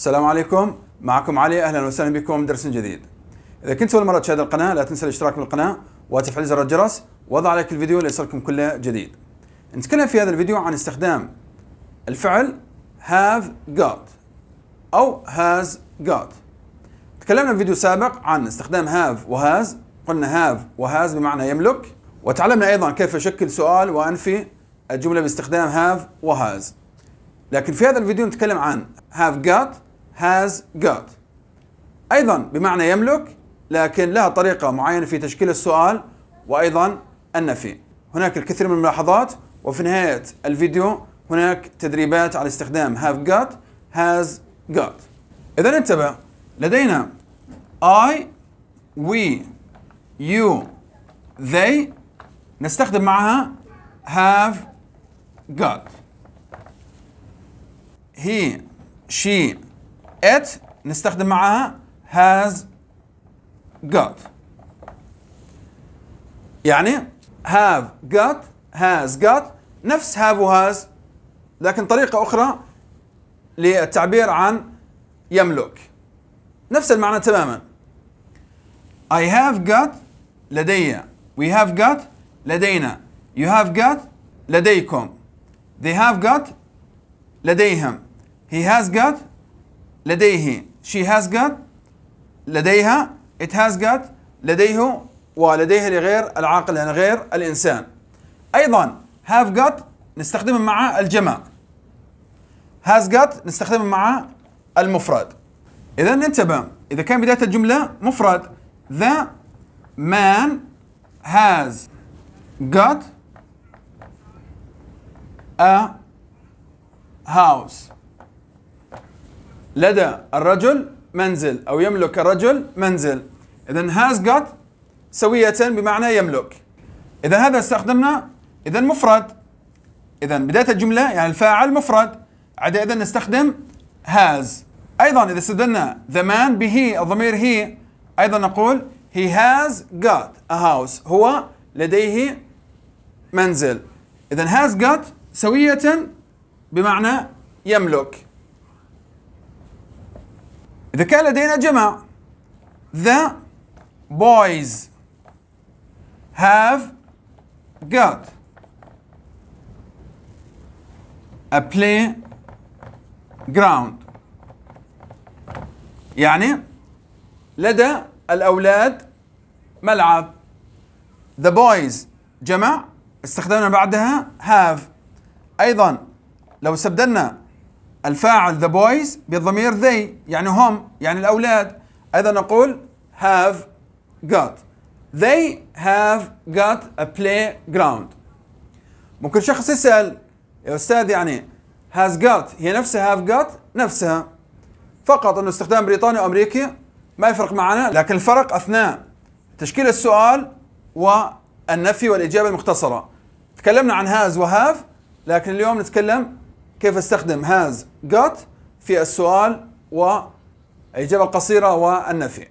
السلام عليكم معكم علي اهلا وسهلا بكم درس جديد اذا كنت اول مره تشاهد القناه لا تنسى الاشتراك بالقناه وتفعيل زر الجرس وضع لايك الفيديو ليصلكم كل جديد نتكلم في هذا الفيديو عن استخدام الفعل have got او has got تكلمنا في فيديو سابق عن استخدام have و has قلنا have و has بمعنى يملك وتعلمنا ايضا كيف اشكل سؤال وانفي الجمله باستخدام have و has لكن في هذا الفيديو نتكلم عن have got has got أيضا بمعنى يملك لكن لها طريقة معينة في تشكيل السؤال وأيضا النفي هناك الكثير من الملاحظات وفي نهاية الفيديو هناك تدريبات على استخدام have got has got إذا انتبه لدينا I we you they نستخدم معها have got he she it نستخدم معها has got يعني have got has got نفس have و has لكن طريقة أخرى للتعبير عن يملك نفس المعنى تماما I have got لدي we have got لدينا you have got لديكم they have got لديهم he has got لديه she has got لديها it has got لديه ولديه لغير العاقل يعني غير الإنسان أيضا have got نستخدم مع الجمع has got نستخدم مع المفرد إذا انتبه إذا كان بداية الجملة مفرد the man has got a house لدى الرجل منزل أو يملك الرجل منزل إذا has got سوية بمعنى يملك إذا هذا استخدمنا إذا مفرد إذا بداية الجملة يعني الفاعل مفرد عدا إذا نستخدم has أيضا إذا استدلنا the man به الضمير هي أيضا نقول he has got a house هو لديه منزل إذا has got سوية بمعنى يملك إذا كان لدينا جمع The boys have got a playground يعني لدى الأولاد ملعب The boys جمع استخدمنا بعدها have أيضا لو استبدلنا الفاعل the boys بالضمير they يعني هم يعني الأولاد أيضا نقول have got they have got a playground ممكن شخص يسأل يا أستاذ يعني has got هي نفسها have got نفسها فقط أنه استخدام بريطاني وأمريكي ما يفرق معنا لكن الفرق أثناء تشكيل السؤال والنفي والإجابة المختصرة تكلمنا عن has و have لكن اليوم نتكلم كيف استخدم has got في السؤال والإجابة القصيرة والنفي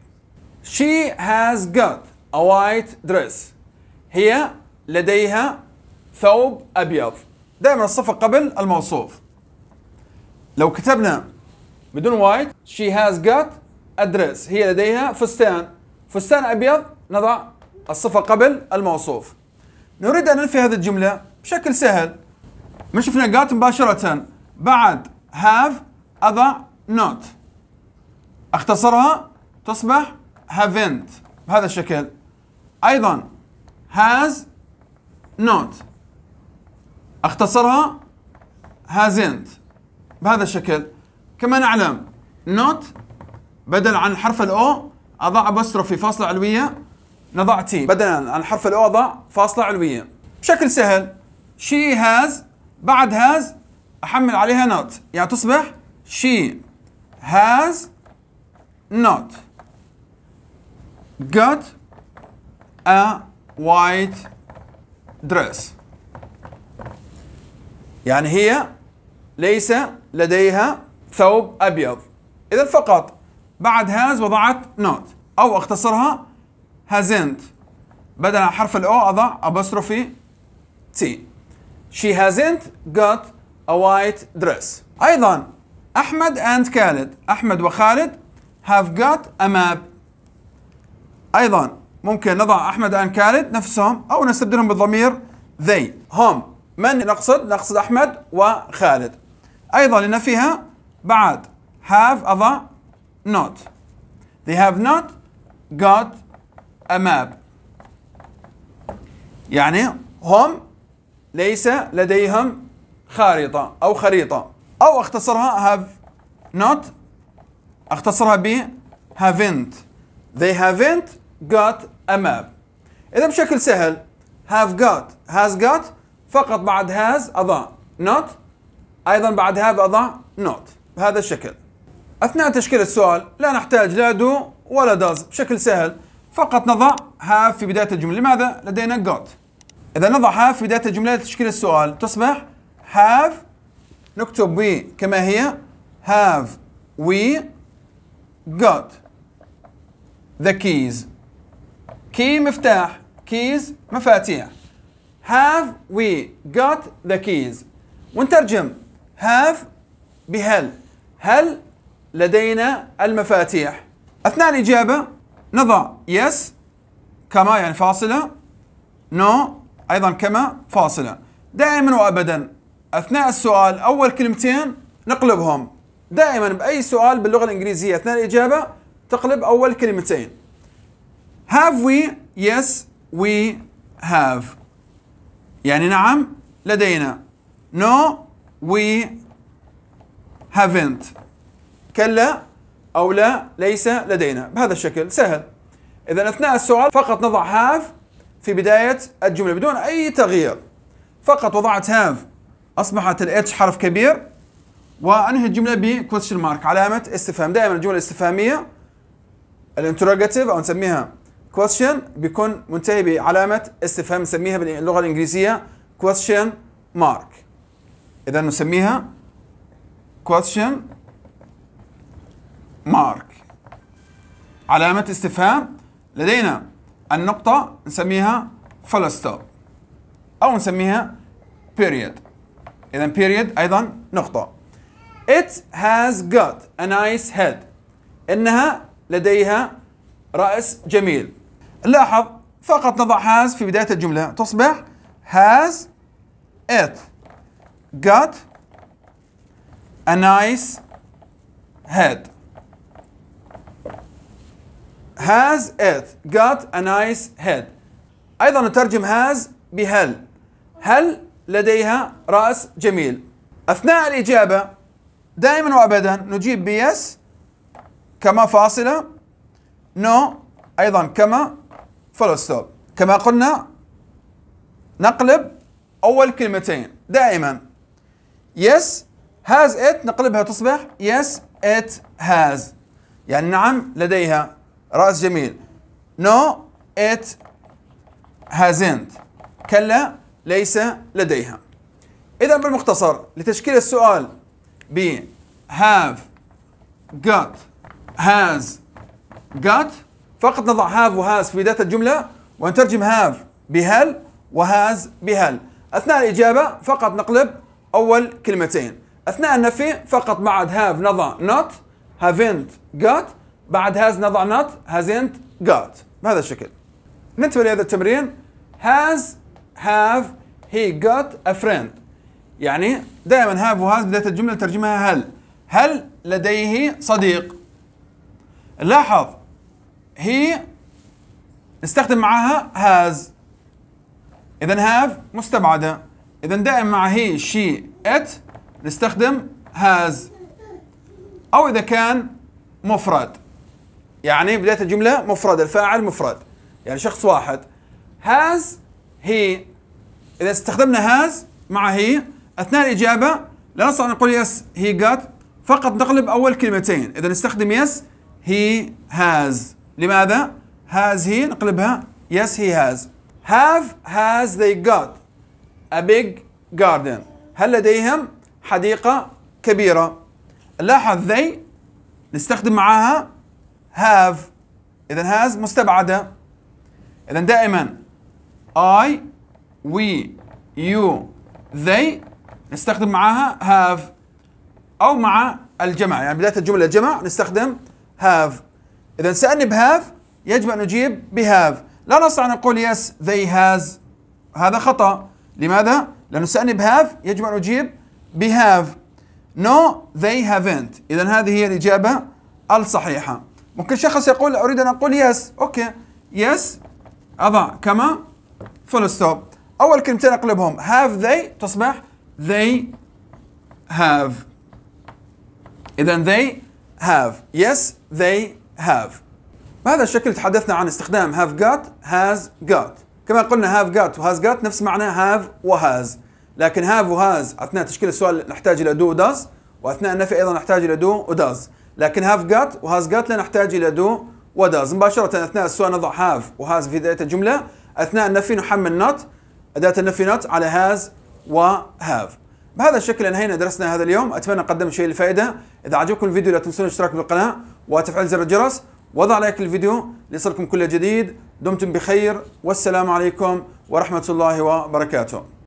She has got a white dress هي لديها ثوب أبيض دائما الصفة قبل الموصوف لو كتبنا بدون white she has got a dress هي لديها فستان فستان أبيض نضع الصفة قبل الموصوف نريد أن ننفي هذه الجملة بشكل سهل ما شفنا got مباشرة بعد have أضع not اختصرها تصبح haven't بهذا الشكل أيضا has not اختصرها hasn't بهذا الشكل كما نعلم not بدل عن حرف الأو أضع في فاصلة علوية نضع تي بدلا عن حرف الأو أضع فاصلة علوية بشكل سهل she has بعد هاز احمل عليها نوت يعني تصبح she has not got a white dress يعني هي ليس لديها ثوب أبيض إذا فقط بعد هاز وضعت نوت أو أختصرها هازنت بدل حرف الأو أضع ابوستروفي تي She hasn't got a white dress. أيضا أحمد and Khaled أحمد وخالد have got a map. أيضا ممكن نضع أحمد and Khaled نفسهم أو نستبدلهم بالضمير they هم من نقصد؟ نقصد أحمد وخالد. أيضا لنا فيها بعد have أضع not. They have not got a map. يعني هم ليس لديهم خارطة أو خريطة أو اختصرها have not اختصرها ب haven't they haven't got a map إذا بشكل سهل have got has got فقط بعد has أضع not أيضا بعد have أضع not بهذا الشكل أثناء تشكيل السؤال لا نحتاج لا do ولا does بشكل سهل فقط نضع have في بداية الجملة لماذا؟ لدينا got إذا نضع هاف في بداية الجملة لتشكيل السؤال تصبح have نكتب وي كما هي have we got the keys key مفتاح keys مفاتيح have we got the keys ونترجم have بهل هل لدينا المفاتيح أثناء الإجابة نضع yes كما يعني فاصلة no أيضا كما فاصلة دائما وأبدا أثناء السؤال أول كلمتين نقلبهم دائما بأي سؤال باللغة الإنجليزية أثناء الإجابة تقلب أول كلمتين have we yes we have يعني نعم لدينا no we haven't كلا أو لا ليس لدينا بهذا الشكل سهل إذا أثناء السؤال فقط نضع have في بداية الجملة بدون أي تغيير فقط وضعت هاف أصبحت الاتش حرف كبير وأنهي الجملة question مارك علامة استفهام دائما الجملة الاستفهامية الانتروجاتيف أو نسميها question بيكون منتهي بعلامة استفهام نسميها باللغة الإنجليزية question mark إذا نسميها question mark علامة استفهام لدينا النقطة نسميها فول ستوب أو نسميها period إذا period أيضا نقطة It has got a nice head إنها لديها رأس جميل لاحظ فقط نضع has في بداية الجملة تصبح has it got a nice head has it got a nice head أيضا نترجم has بهل هل لديها رأس جميل أثناء الإجابة دائما وأبدا نجيب بيس كما فاصلة نو no أيضا كما فول ستوب كما قلنا نقلب أول كلمتين دائما يس has it نقلبها تصبح يس it has يعني نعم لديها رأس جميل No it hasn't كلا ليس لديها إذا بالمختصر لتشكيل السؤال ب have got has got فقط نضع have و has في ذات الجملة ونترجم have بهل وهاز بهل أثناء الإجابة فقط نقلب أول كلمتين أثناء النفي فقط بعد have نضع not haven't got بعد هاز نضع not hasn't got بهذا الشكل بالنسبة لهذا التمرين has have he got a friend يعني دائما have وهاز بداية الجملة ترجمها هل هل لديه صديق لاحظ هي نستخدم معها هاز اذا هاف مستبعده اذا دائما مع هي شي ات نستخدم هاز او اذا كان مفرد يعني بداية الجملة مفرد الفاعل مفرد يعني شخص واحد has he إذا استخدمنا has مع he أثناء الإجابة لا نستطيع أن نقول yes he got فقط نقلب أول كلمتين إذا نستخدم yes he has لماذا؟ has he نقلبها yes he has have has they got a big garden هل لديهم حديقة كبيرة لاحظ they نستخدم معها هاف اذا هاز مستبعده اذا دائما I we you they نستخدم معاها have او مع الجمع يعني بدايه الجمله جمع نستخدم have اذا سالني بهاف يجب ان اجيب بهاف لا نستطيع ان نقول يس they has هذا خطا لماذا؟ لانه سالني بهاف يجب ان اجيب بهاف نو they haven't اذا هذه هي الاجابه الصحيحه ممكن شخص يقول أريد أن أقول يس أوكي يس أضع كما فول ستوب أول كلمتين أقلبهم هاف ذي تصبح ذي هاف إذا ذي هاف يس ذي هاف بهذا الشكل تحدثنا عن استخدام هاف جات هاز جات كما قلنا هاف جات وهاز جات نفس معنى هاف وهاز لكن هاف وهاز أثناء تشكيل السؤال نحتاج إلى دو وداز وأثناء النفي أيضا نحتاج إلى دو وداز. لكن هاف جات وهاز جات لا نحتاج إلى دو وداز مباشرة أثناء السؤال نضع هاف وهاز في بداية الجملة أثناء النفي نحمل نوت أداة النفي نوت على هاز وهاف بهذا الشكل انهينا درسنا هذا اليوم اتمنى قدم شيء الفائده اذا عجبكم الفيديو لا تنسون الاشتراك بالقناه وتفعيل زر الجرس وضع لايك للفيديو ليصلكم كل جديد دمتم بخير والسلام عليكم ورحمه الله وبركاته